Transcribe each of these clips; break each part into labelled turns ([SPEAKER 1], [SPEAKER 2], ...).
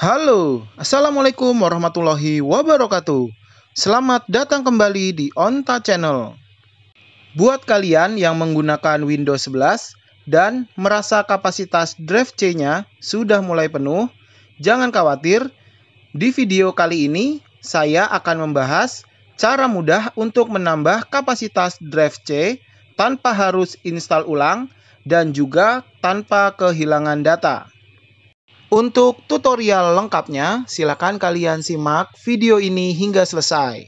[SPEAKER 1] Halo, Assalamualaikum warahmatullahi wabarakatuh. Selamat datang kembali di Onta Channel. Buat kalian yang menggunakan Windows 11 dan merasa kapasitas drive C-nya sudah mulai penuh, jangan khawatir. Di video kali ini, saya akan membahas cara mudah untuk menambah kapasitas drive C tanpa harus install ulang dan juga tanpa kehilangan data. Untuk tutorial lengkapnya, silakan kalian simak video ini hingga selesai.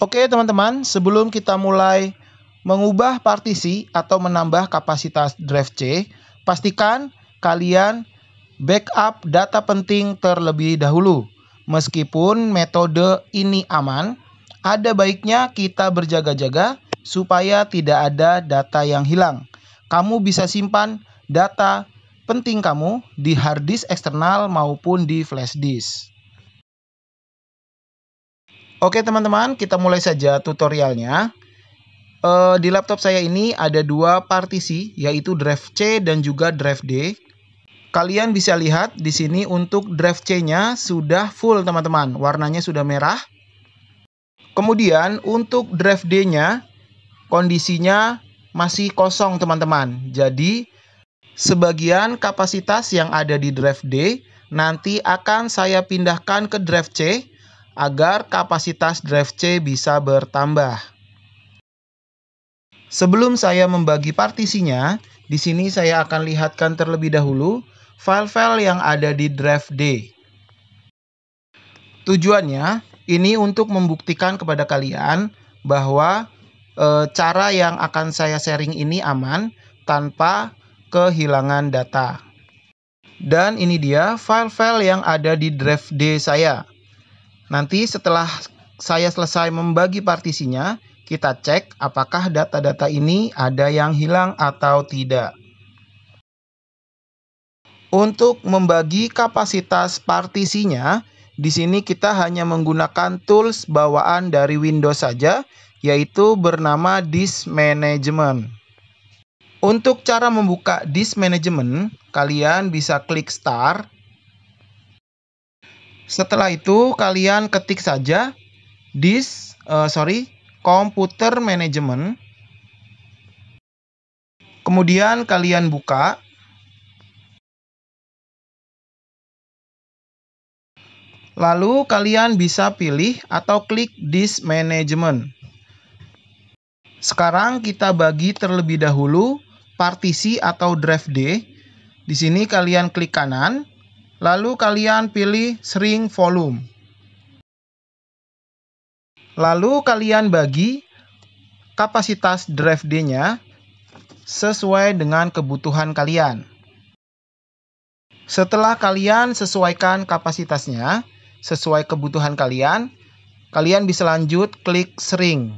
[SPEAKER 1] Oke teman-teman, sebelum kita mulai mengubah partisi atau menambah kapasitas drive C, pastikan kalian backup data penting terlebih dahulu. Meskipun metode ini aman, ada baiknya kita berjaga-jaga supaya tidak ada data yang hilang. Kamu bisa simpan data penting kamu di hard disk eksternal maupun di flash disk. Oke teman-teman, kita mulai saja tutorialnya. Eh, di laptop saya ini ada dua partisi, yaitu drive C dan juga drive D. Kalian bisa lihat di sini untuk drive C-nya sudah full teman-teman, warnanya sudah merah. Kemudian untuk drive D-nya kondisinya masih kosong teman-teman. Jadi Sebagian kapasitas yang ada di drive D nanti akan saya pindahkan ke drive C agar kapasitas drive C bisa bertambah. Sebelum saya membagi partisinya, di sini saya akan lihatkan terlebih dahulu file-file yang ada di drive D. Tujuannya, ini untuk membuktikan kepada kalian bahwa e, cara yang akan saya sharing ini aman tanpa kehilangan data. Dan ini dia file-file yang ada di drive D saya. Nanti setelah saya selesai membagi partisinya, kita cek apakah data-data ini ada yang hilang atau tidak. Untuk membagi kapasitas partisinya, di sini kita hanya menggunakan tools bawaan dari Windows saja, yaitu bernama Disk Management. Untuk cara membuka disk management, kalian bisa klik start. Setelah itu, kalian ketik saja disk, uh, sorry, computer management. Kemudian kalian buka. Lalu kalian bisa pilih atau klik disk management. Sekarang kita bagi terlebih dahulu partisi atau drive D. Di sini kalian klik kanan, lalu kalian pilih shrink volume. Lalu kalian bagi kapasitas drive D-nya sesuai dengan kebutuhan kalian. Setelah kalian sesuaikan kapasitasnya sesuai kebutuhan kalian, kalian bisa lanjut klik shrink.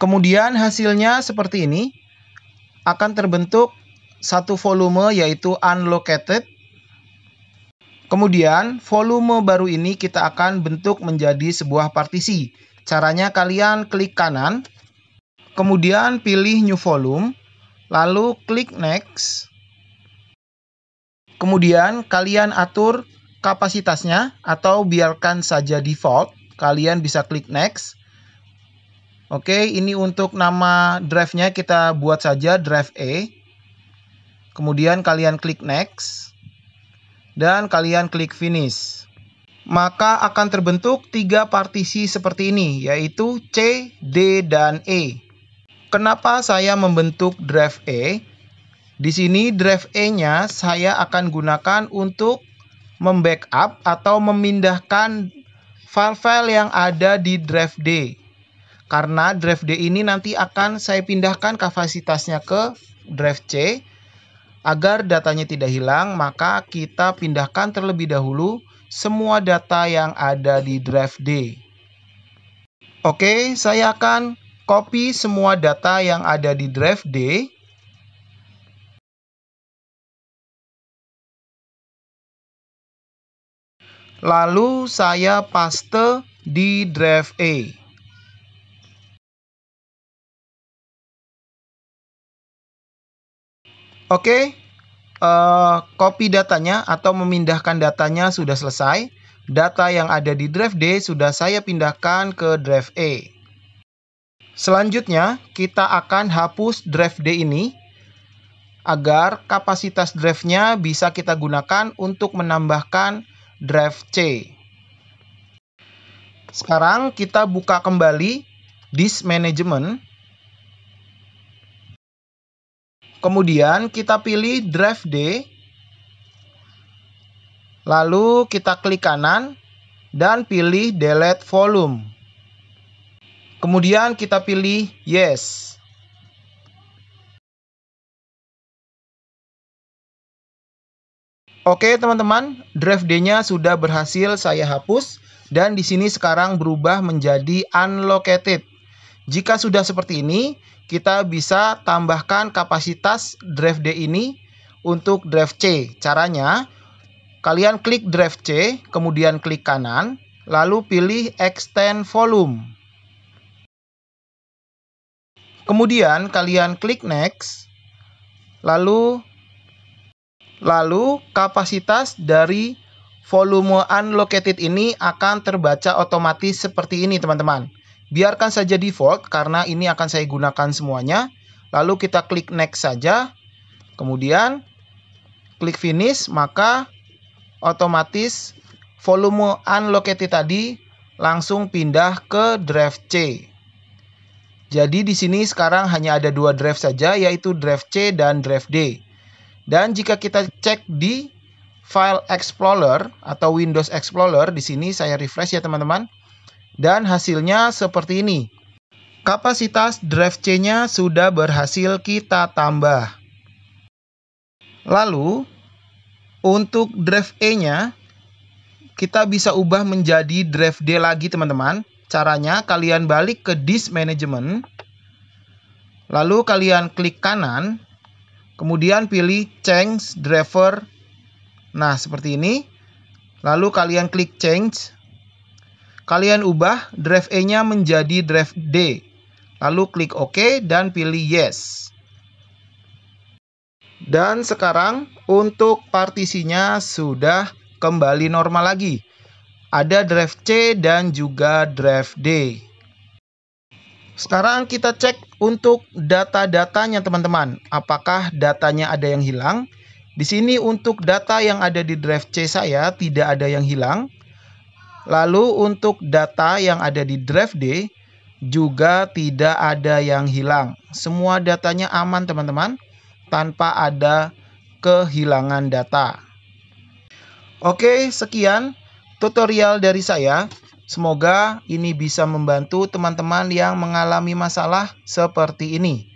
[SPEAKER 1] Kemudian hasilnya seperti ini akan terbentuk satu volume yaitu unlocated. Kemudian volume baru ini kita akan bentuk menjadi sebuah partisi. Caranya kalian klik kanan, kemudian pilih new volume, lalu klik next. Kemudian kalian atur kapasitasnya atau biarkan saja default. Kalian bisa klik next. Oke, ini untuk nama drive-nya kita buat saja drive A. Kemudian kalian klik next dan kalian klik finish. Maka akan terbentuk tiga partisi seperti ini, yaitu C, D, dan E. Kenapa saya membentuk drive E? Di sini drive E-nya saya akan gunakan untuk membackup atau memindahkan file-file yang ada di drive D. Karena drive D ini nanti akan saya pindahkan kapasitasnya ke drive C. Agar datanya tidak hilang, maka kita pindahkan terlebih dahulu semua data yang ada di drive D. Oke, saya akan copy semua data yang ada di drive D. Lalu saya paste di drive A. Oke, uh, copy datanya atau memindahkan datanya sudah selesai. Data yang ada di drive D sudah saya pindahkan ke drive E. Selanjutnya, kita akan hapus drive D ini agar kapasitas drive-nya bisa kita gunakan untuk menambahkan drive C. Sekarang kita buka kembali disk management Kemudian kita pilih drive D. Lalu kita klik kanan dan pilih delete volume. Kemudian kita pilih yes. Oke teman-teman, drive D-nya sudah berhasil saya hapus dan di sini sekarang berubah menjadi unlocated. Jika sudah seperti ini, kita bisa tambahkan kapasitas drive D ini untuk drive C. Caranya, kalian klik drive C, kemudian klik kanan, lalu pilih extend volume. Kemudian kalian klik next, lalu lalu kapasitas dari volume unlocated ini akan terbaca otomatis seperti ini teman-teman. Biarkan saja default karena ini akan saya gunakan semuanya. Lalu kita klik next saja. Kemudian klik finish maka otomatis volume unlocated tadi langsung pindah ke drive C. Jadi di sini sekarang hanya ada dua drive saja yaitu drive C dan drive D. Dan jika kita cek di file explorer atau Windows Explorer di sini saya refresh ya teman-teman. Dan hasilnya seperti ini. Kapasitas drive C-nya sudah berhasil kita tambah. Lalu, untuk drive E-nya, kita bisa ubah menjadi drive D lagi teman-teman. Caranya kalian balik ke disk management, lalu kalian klik kanan, kemudian pilih change driver. Nah, seperti ini. Lalu kalian klik change. Kalian ubah drive E-nya menjadi drive D. Lalu klik OK dan pilih Yes. Dan sekarang untuk partisinya sudah kembali normal lagi. Ada drive C dan juga drive D. Sekarang kita cek untuk data-datanya teman-teman. Apakah datanya ada yang hilang? Di sini untuk data yang ada di drive C saya tidak ada yang hilang. Lalu untuk data yang ada di drive D juga tidak ada yang hilang. Semua datanya aman teman-teman tanpa ada kehilangan data. Oke, sekian tutorial dari saya. Semoga ini bisa membantu teman-teman yang mengalami masalah seperti ini.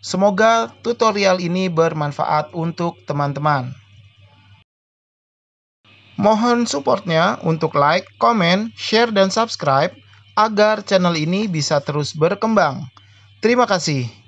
[SPEAKER 1] Semoga tutorial ini bermanfaat untuk teman-teman. Mohon supportnya untuk like, komen, share, dan subscribe agar channel ini bisa terus berkembang. Terima kasih.